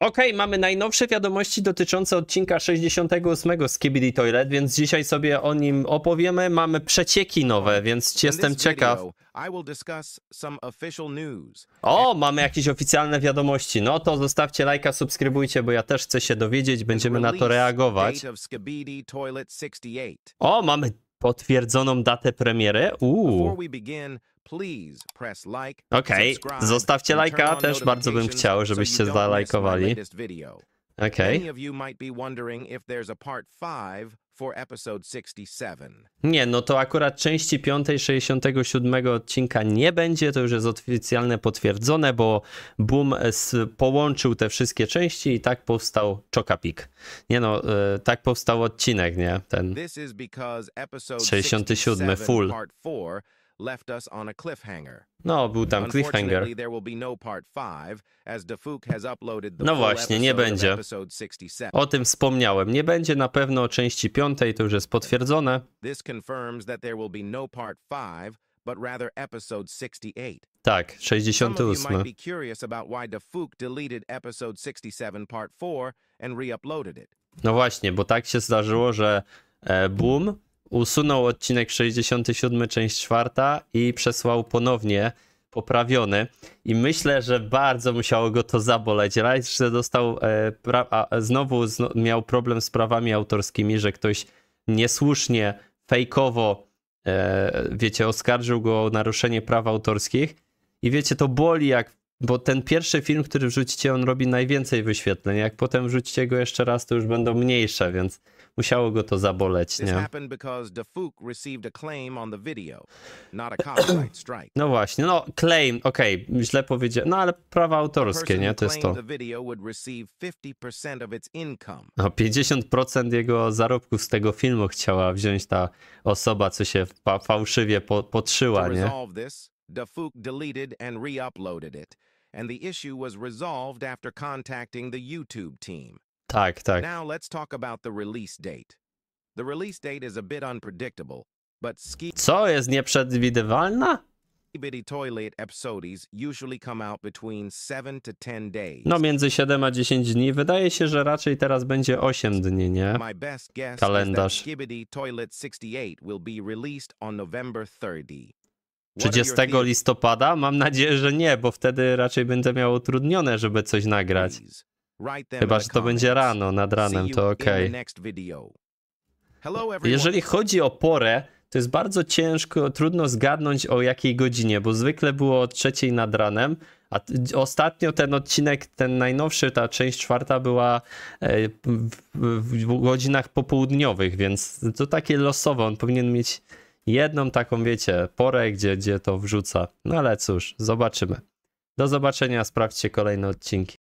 OK, mamy najnowsze wiadomości dotyczące odcinka 68 z Kibidi Toilet, więc dzisiaj sobie o nim opowiemy. Mamy przecieki nowe, więc jestem ciekaw. O, mamy jakieś oficjalne wiadomości. No to zostawcie lajka, subskrybujcie, bo ja też chcę się dowiedzieć, będziemy na to reagować. O, mamy potwierdzoną datę premiery. Uuu. Okej, okay. zostawcie lajka, też bardzo bym chciał, żebyście zalajkowali. Okej. Okay. Nie, no to akurat części 5 67 odcinka nie będzie, to już jest oficjalne potwierdzone, bo Boom połączył te wszystkie części i tak powstał Chocapic. Nie no, e, tak powstał odcinek, nie? Ten 67 full left us on a cliffhanger. No, był tam cliffhanger. No, no właśnie, nie będzie. O tym wspomniałem. Nie będzie na pewno części piątej, to już jest potwierdzone. No tak, 68. No właśnie, bo tak się zdarzyło, że e, Boom usunął odcinek 67, część czwarta i przesłał ponownie poprawiony. I myślę, że bardzo musiało go to zaboleć. Raz, że dostał, e, pra- znowu miał problem z prawami autorskimi, że ktoś niesłusznie, fejkowo, e, wiecie, oskarżył go o naruszenie praw autorskich. I wiecie, to boli, jak bo ten pierwszy film, który wrzucicie, on robi najwięcej wyświetleń. Jak potem wrzucicie go jeszcze raz, to już będą mniejsze, więc musiało go to zaboleć, nie? No właśnie, no claim, okej, okay, źle powiedziałem, no ale prawa autorskie, nie? To jest to. No, 50% jego zarobków z tego filmu chciała wziąć ta osoba, co się fa fałszywie po potrzyła, nie? deleted and re-uploaded it, and the issue was resolved after contacting the YouTube team. Tak, tak. Now let's talk about the release date. The release date is a bit unpredictable, but ski Co jest nieprzewidywalna? Bitty Toilet episodes usually come out between 7 to 10 days. No między 7 a 10 dni. Wydaje się, że raczej teraz będzie 8 dni, nie? My best guess Kalendarz. Skibidi Toilet 68 will be released on November 30. 30 listopada? Mam nadzieję, że nie, bo wtedy raczej będę miał utrudnione, żeby coś nagrać. Please. Chyba, że to będzie rano, nad ranem, to ok. Jeżeli chodzi o porę, to jest bardzo ciężko, trudno zgadnąć o jakiej godzinie, bo zwykle było o trzeciej nad ranem, a ostatnio ten odcinek, ten najnowszy, ta część czwarta była e, w godzinach popołudniowych, więc to takie losowe, on powinien mieć jedną taką, wiecie, porę, gdzie, gdzie to wrzuca. No ale cóż, zobaczymy. Do zobaczenia, sprawdźcie kolejne odcinki.